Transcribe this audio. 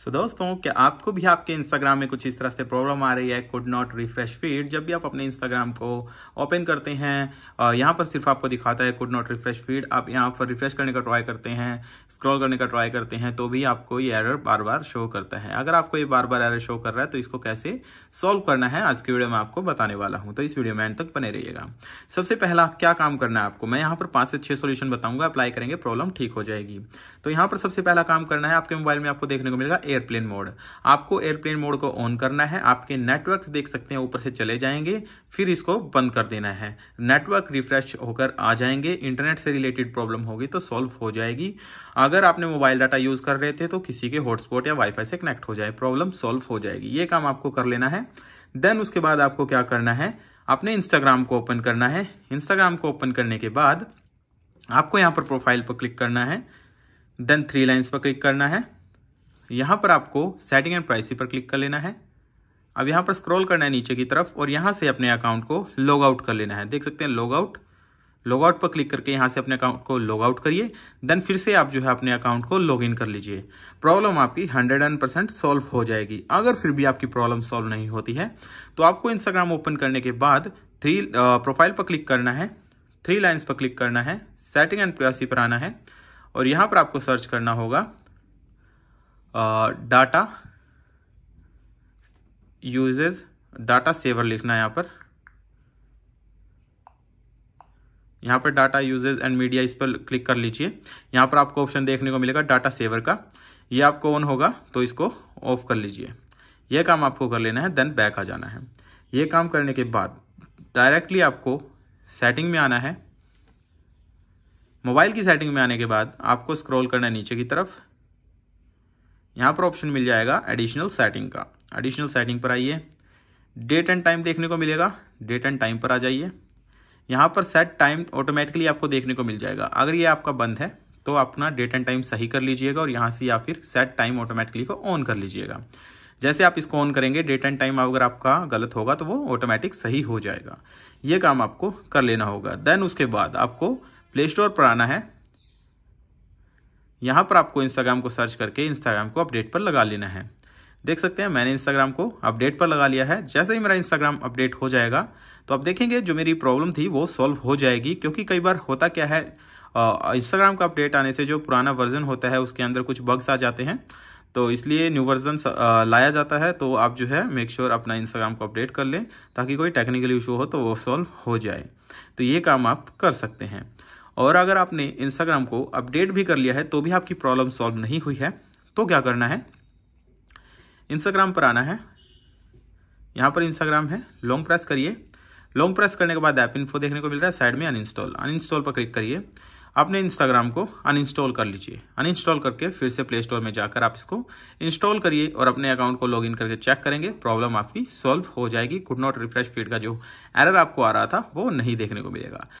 सो so, दोस्तों क्या आपको भी आपके इंस्टाग्राम में कुछ इस तरह से प्रॉब्लम आ रही है कुड नॉट रिफ्रेश फीड जब भी आप अपने इंस्टाग्राम को ओपन करते हैं यहाँ पर सिर्फ आपको दिखाता है कुड नॉट रिफ्रेश फीड आप यहाँ पर रिफ्रेश करने का ट्राई करते हैं स्क्रॉल करने का ट्राई करते हैं तो भी आपको ये एरर बार बार शो करता है अगर आपको ये बार बार एरर शो कर रहा है तो इसको कैसे सॉल्व करना है आज की वीडियो में आपको बताने वाला हूँ तो इस वीडियो में एंड तक बने रहिएगा सबसे पहला क्या काम करना है आपको मैं यहाँ पर पाँच से छः सोल्यूशन बताऊंगा अप्लाई करेंगे प्रॉब्लम ठीक हो जाएगी तो यहाँ पर सबसे पहला काम करना है आपके मोबाइल में आपको देखने को मिलेगा एयरप्लेन मोड आपको एयरप्लेन मोड को ऑन करना है आपके नेटवर्क देख सकते हैं ऊपर से चले जाएंगे फिर इसको बंद कर देना है नेटवर्क रिफ्रेश होकर आ जाएंगे इंटरनेट से रिलेटेड प्रॉब्लम होगी तो सॉल्व हो जाएगी अगर आपने मोबाइल डाटा यूज़ कर रहे थे तो किसी के हॉटस्पॉट या वाईफाई से कनेक्ट हो जाए प्रॉब्लम सॉल्व हो जाएगी ये काम आपको कर लेना है देन उसके बाद आपको क्या करना है आपने इंस्टाग्राम को ओपन करना है इंस्टाग्राम को ओपन करने के बाद आपको यहां पर प्रोफाइल पर क्लिक करना है देन थ्री लाइन्स पर क्लिक करना है यहाँ पर आपको सेटिंग एंड प्राइसी पर क्लिक कर लेना है अब यहाँ पर स्क्रॉल करना है नीचे की तरफ और यहाँ से अपने अकाउंट को लॉग आउट कर लेना है देख सकते हैं लॉग आउट लॉग आउट पर क्लिक करके यहाँ से अपने अकाउंट को लॉग आउट करिए देन फिर से आप जो है अपने अकाउंट को लॉग इन कर लीजिए प्रॉब्लम आपकी हंड्रेड एंड परसेंट सॉल्व हो जाएगी अगर फिर भी आपकी प्रॉब्लम सॉल्व नहीं होती है तो आपको इंस्टाग्राम ओपन करने के बाद थ्री प्रोफाइल पर क्लिक करना है थ्री लाइन्स पर क्लिक करना है सेटिंग एंड प्यासी पर आना है और यहाँ पर आपको सर्च करना होगा डाटा यूजेज डाटा सेवर लिखना है यहाँ पर यहाँ पर डाटा यूजेज एंड मीडिया इस पर क्लिक कर लीजिए यहाँ पर आपको ऑप्शन देखने को मिलेगा डाटा सेवर का ये आपको ऑन होगा तो इसको ऑफ कर लीजिए यह काम आपको कर लेना है देन बैक आ जाना है ये काम करने के बाद डायरेक्टली आपको सेटिंग में आना है मोबाइल की सेटिंग में आने के बाद आपको स्क्रॉल करना है नीचे की तरफ यहाँ पर ऑप्शन मिल जाएगा एडिशनल सेटिंग का एडिशनल सेटिंग पर आइए डेट एंड टाइम देखने को मिलेगा डेट एंड टाइम पर आ जाइए यहाँ पर सेट टाइम ऑटोमेटिकली आपको देखने को मिल जाएगा अगर ये आपका बंद है तो अपना डेट एंड टाइम सही कर लीजिएगा और यहाँ से या फिर सेट टाइम ऑटोमेटिकली को ऑन कर लीजिएगा जैसे आप इसको ऑन करेंगे डेट एंड टाइम अगर आपका गलत होगा तो वो ऑटोमेटिक सही हो जाएगा ये काम आपको कर लेना होगा देन उसके बाद आपको प्ले स्टोर पर आना है यहाँ पर आपको इंस्टाग्राम को सर्च करके इंस्टाग्राम को अपडेट पर लगा लेना है देख सकते हैं मैंने इंस्टाग्राम को अपडेट पर लगा लिया है जैसे ही मेरा इंस्टाग्राम अपडेट हो जाएगा तो आप देखेंगे जो मेरी प्रॉब्लम थी वो सॉल्व हो जाएगी क्योंकि कई बार होता क्या है इंस्टाग्राम का अपडेट आने से जो पुराना वर्जन होता है उसके अंदर कुछ बग्स आ जाते हैं तो इसलिए न्यू वर्जन लाया जाता है तो आप जो है मेक श्योर sure अपना इंस्टाग्राम को अपडेट कर लें ताकि कोई टेक्निकल इशू हो तो वो सॉल्व हो जाए तो ये काम आप कर सकते हैं और अगर आपने इंस्टाग्राम को अपडेट भी कर लिया है तो भी आपकी प्रॉब्लम सॉल्व नहीं हुई है तो क्या करना है इंस्टाग्राम पर आना है यहाँ पर इंस्टाग्राम है लॉन्ग प्रेस करिए लॉन्ग प्रेस करने के बाद ऐप इन्फो देखने को मिल रहा है साइड में अनइंस्टॉल अनइंस्टॉल पर क्लिक करिए अपने इंस्टाग्राम को अनइंस्टॉल कर लीजिए अनइंस्टॉल करके फिर से प्ले स्टोर में जाकर आप इसको इंस्टॉल करिए और अपने अकाउंट को लॉगिन करके चेक करेंगे प्रॉब्लम आपकी सॉल्व हो जाएगी कुड नॉट रिफ्रेश पीरियड का जो एरर आपको आ रहा था वो नहीं देखने को मिलेगा